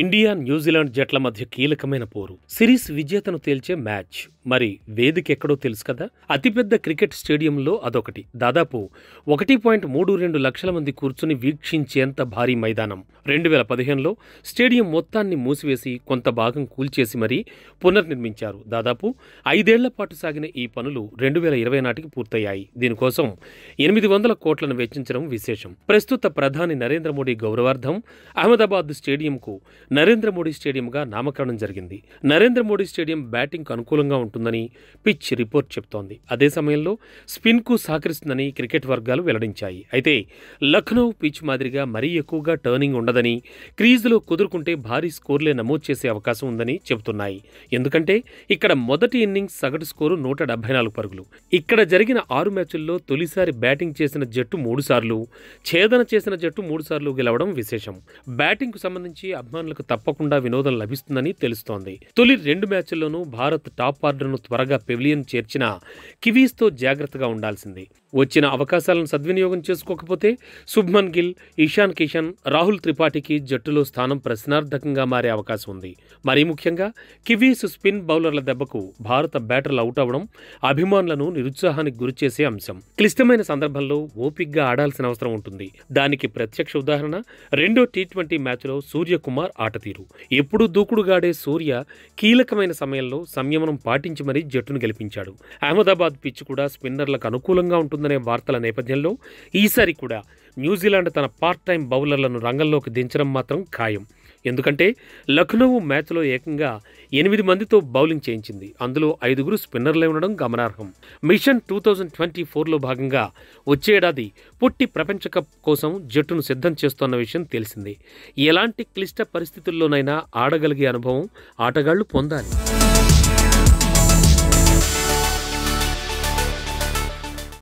India New Zealand జట్ల మధ్య కీలకమైన పోరు సిరీస్ విజేతను తేల్చే మ్యాచ్ మరి వేదిక ఎక్కడో తెలుసు కదా అతిపెద్ద క్రికెట్ స్టేడియంలో అదొకటి దాదాపు ఒకటి పాయింట్ మూడు రెండు లక్షల మంది కూర్చుని వీక్షించేంత భారీ మైదానం రెండు వేల పదిహేనులో స్టేడియం మొత్తాన్ని మూసివేసి కొంత భాగం కూల్చేసి మరీ పునర్నిర్మించారు దాదాపు ఐదేళ్ల పాటు సాగిన ఈ పనులు రెండు వేల ఇరవై నాటికి పూర్తయ్యాయి దీనికోసం ఎనిమిది వందల కోట్లను వెచ్చించడం విశేషం ప్రస్తుత ప్రధాని నరేంద్ర మోడీ గౌరవార్థం అహ్మదాబాద్ స్టేడియంకు నరేంద్ర మోడీ స్టేడియంగా నామకరణం జరిగింది నరేంద్ర మోడీ స్టేడియం బ్యాటింగ్కు అనుకూలంగా ఉంటుందని పిచ్ రిపోర్ట్ చెబుతోంది అదే సమయంలో స్పిన్కు సహకరిస్తుందని క్రికెట్ వర్గాలు వెల్లడించాయి అయితే లక్నౌ పిచ్ మాదిరిగా మరీ ఎక్కువగా టర్నింగ్ ఉండదని క్రీజులో కుదురుకుంటే భారీ స్కోర్లే నమోదు చేసే అవకాశం ఉందని చెబుతున్నాయి ఎందుకంటే ఇక్కడ మొదటి ఇన్నింగ్స్ సగటు స్కోరు నూట డెబ్బై నాలుగు పరుగులు ఇక్కడ జరిగిన ఆరు మ్యాచుల్లో తొలిసారి బ్యాటింగ్ చేసిన జట్టు మూడుసార్లు ఛేదన చేసిన జట్టు మూడుసార్లు గెలవడం విశేషం బ్యాటింగ్కు సంబంధించి అభిమానులు ఆటగాళ్లకు తప్పకుండా వినోదం లభిస్తుందని తెలుస్తోంది తొలి రెండు మ్యాచ్ల్లోనూ భారత్ టాప్ ఆర్డర్ను త్వరగా పెవిలియన్ చేర్చిన కివీస్తో జాగ్రత్తగా ఉండాల్సింది వచ్చిన అవకాశాలను సద్వినియోగం చేసుకోకపోతే శుభ్మన్ గిల్ ఇషాన్ కిషన్ రాహుల్ త్రిపాఠికి జట్టులో స్థానం ప్రశ్నార్థకంగా మారే అవకాశం ఉంది మరీ ముఖ్యంగా కివీస్ స్పిన్ బౌలర్ల దెబ్బకు భారత బ్యాటర్లు అవుట్ అవడం అభిమానులను నిరుత్సాహానికి గురిచేసే అంశం క్లిష్టమైన సందర్భంలో ఓపిగ్గా ఆడాల్సిన అవసరం ఉంటుంది దానికి ప్రత్యక్ష ఉదాహరణ రెండో టీ ట్వంటీ మ్యాచ్లో సూర్యకుమార్ ఆటతీరు ఎప్పుడూ దూకుడుగాడే సూర్య కీలకమైన సమయంలో సంయమనం పాటించి మరీ జట్టును గెలిపించాడు అహ్మదాబాద్ పిచ్ కూడా స్పిన్నర్లకు అనుకూలంగా ఉంటుందనే వార్తల నేపథ్యంలో ఈసారి కూడా న్యూజిలాండ్ తన పార్ట్ టైం బౌలర్లను రంగంలోకి దించడం మాత్రం ఖాయం ఎందుకంటే లక్నో మ్యాచ్లో ఏకంగా ఎనిమిది మందితో బౌలింగ్ చేయించింది అందులో ఐదుగురు స్పిన్నర్లే ఉండడం గమనార్హం మిషన్ టూ థౌజండ్ ట్వంటీ ఫోర్లో భాగంగా వచ్చే ఏడాది పుట్టి ప్రపంచ కప్ కోసం జట్టును సిద్ధం చేస్తోన్న విషయం తెలిసింది ఎలాంటి క్లిష్ట పరిస్థితుల్లోనైనా ఆడగలిగే అనుభవం ఆటగాళ్లు పొందాలి